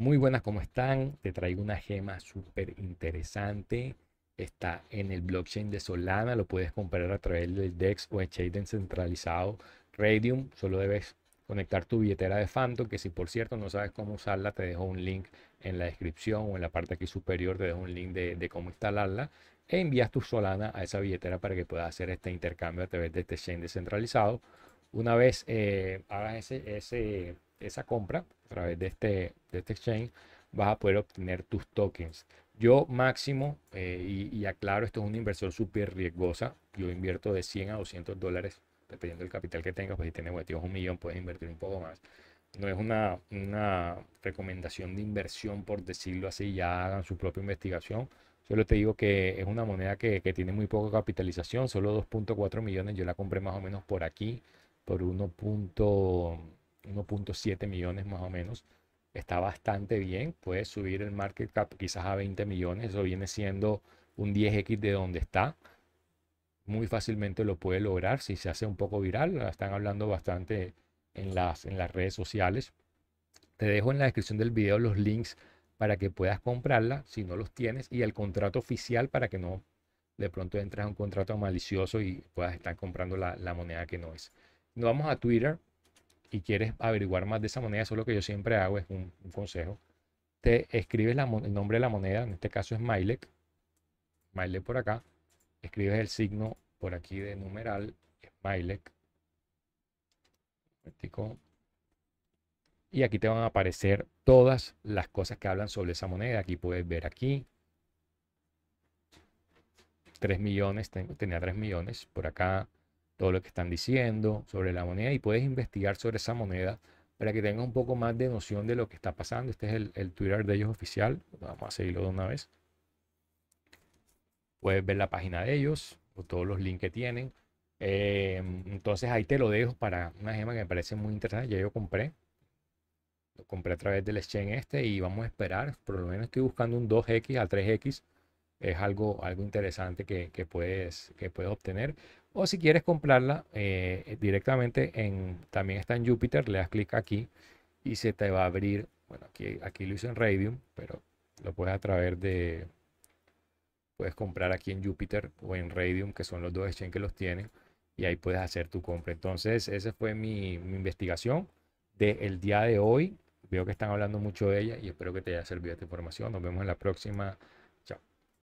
Muy buenas, ¿cómo están? Te traigo una gema súper interesante. Está en el blockchain de Solana, lo puedes comprar a través del DEX o exchange descentralizado Radium. Solo debes conectar tu billetera de Phantom, que si por cierto no sabes cómo usarla, te dejo un link en la descripción o en la parte aquí superior, te dejo un link de, cómo instalarla. E envías tu Solana a esa billetera para que puedas hacer este intercambio a través de este exchange descentralizado. Una vez eh, hagas ese esa compra a través de este, este exchange, vas a poder obtener tus tokens. Yo máximo, eh, y, aclaro, esto es una inversión súper riesgosa. Yo invierto de 100 a 200 dólares, dependiendo del capital que tengas. Pues si tienes objetivos un millón, puedes invertir un poco más. No es una, una recomendación de inversión, por decirlo así. Ya hagan su propia investigación. Solo te digo que es una moneda que, tiene muy poca capitalización, solo 2.4 millones. Yo la compré más o menos por aquí, por 1. 1.7 millones más o menos. Está bastante bien, puede subir el market cap quizás a 20 millones, eso viene siendo un 10x de donde está. Muy fácilmente lo puede lograr si se hace un poco viral, están hablando bastante en las, en las redes sociales. Te dejo en la descripción del video los links para que puedas comprarla si no los tienes y el contrato oficial para que no de pronto entres a un contrato malicioso y puedas estar comprando la, la moneda que no es. Nos vamos a Twitter y quieres averiguar más de esa moneda, eso que yo siempre hago, es un, consejo. Te escribes el nombre de la moneda, en este caso es Milec. Milec por acá, escribes el signo por aquí de numeral, Milec. y aquí te van a aparecer todas las cosas que hablan sobre esa moneda. Aquí puedes ver aquí. 3 millones, tenía 3 millones. Por acá todo lo que están diciendo sobre la moneda y puedes investigar sobre esa moneda para que tengas un poco más de noción de lo que está pasando. Este es el, Twitter de ellos oficial. Vamos a seguirlo de una vez. Puedes ver la página de ellos o todos los links que tienen. Eh, entonces ahí te lo dejo para una gema que me parece muy interesante. Ya yo compré. Lo compré a través del exchange este y vamos a esperar. Por lo menos estoy buscando un 2X a 3X es algo, algo interesante que, que, puedes, que puedes obtener. O si quieres comprarla eh, eh, directamente, en, también está en Jupyter, le das clic aquí y se te va a abrir, bueno, aquí, aquí lo hice en Radium, pero lo puedes a través de, puedes comprar aquí en Jupyter o en Radium, que son los dos exchanges que los tienen, y ahí puedes hacer tu compra. Entonces, esa fue mi, investigación del día de hoy. Veo que están hablando mucho de ella y espero que te haya servido esta información. Nos vemos en la próxima